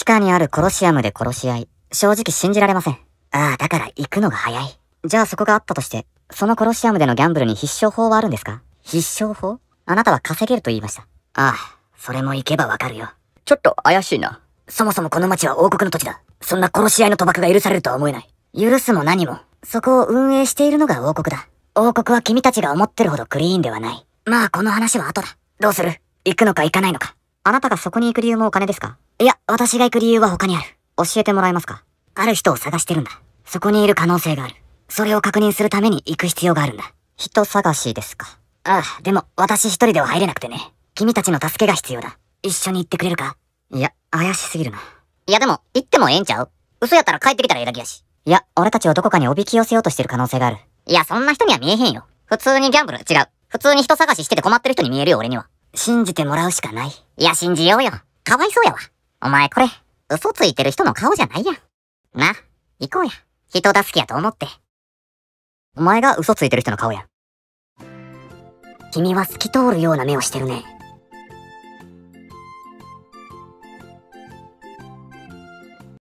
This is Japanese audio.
地下にあるコロシアムで殺し合い。正直信じられません。ああ、だから行くのが早い。じゃあそこがあったとして、そのコロシアムでのギャンブルに必勝法はあるんですか必勝法あなたは稼げると言いました。ああ、それも行けばわかるよ。ちょっと怪しいな。そもそもこの町は王国の土地だ。そんな殺し合いの賭博が許されるとは思えない。許すも何も、そこを運営しているのが王国だ。王国は君たちが思ってるほどクリーンではない。まあこの話は後だ。どうする行くのか行かないのか。あなたがそこに行く理由もお金ですかいや、私が行く理由は他にある。教えてもらえますかある人を探してるんだ。そこにいる可能性がある。それを確認するために行く必要があるんだ。人探しですかああ、でも私一人では入れなくてね。君たちの助けが必要だ。一緒に行ってくれるかいや、怪しすぎるな。いやでも、行ってもええんちゃう嘘やったら帰ってきたらえだぎやし。いや、俺たちをどこかにおびき寄せようとしてる可能性がある。いや、そんな人には見えへんよ。普通にギャンブル、違う。普通に人探ししてて困ってる人に見えるよ、俺には。信じてもらうしかない。いや、信じようよ。かわいそうやわ。お前これ、嘘ついてる人の顔じゃないやん。な、行こうや。人助けやと思って。お前が嘘ついてる人の顔や。君は透き通るような目をしてるね。